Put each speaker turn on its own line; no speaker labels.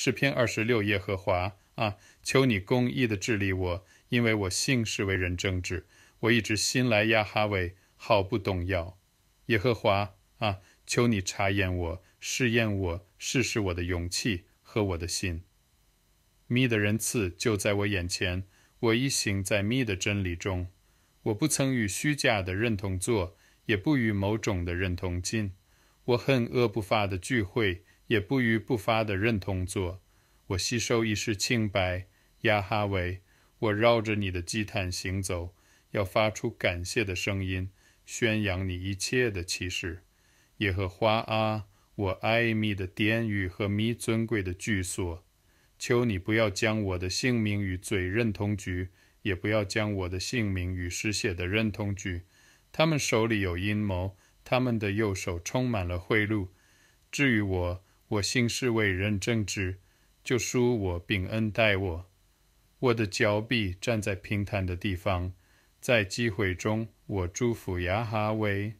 诗篇二十六，耶和华啊，求你公义的治理我，因为我性是为人正直，我一直心来亚哈维，毫不动摇。耶和华啊，求你查验我，试验我，试试我的勇气和我的心。祢的仁慈就在我眼前，我一行在祢的真理中。我不曾与虚假的认同坐，也不与某种的认同进。我恨恶不发的聚会。也不于不发的认同做，我吸收一世清白，亚哈维，我绕着你的祭坛行走，要发出感谢的声音，宣扬你一切的启示，耶和华啊，我爱祢的殿宇和祢尊贵的居所，求你不要将我的姓名与嘴认同局，也不要将我的姓名与失血的认同局，他们手里有阴谋，他们的右手充满了贿赂，至于我。我行事为人正直，就赎我并恩待我。我的脚臂站在平坦的地方，在机会中，我祝福亚哈维。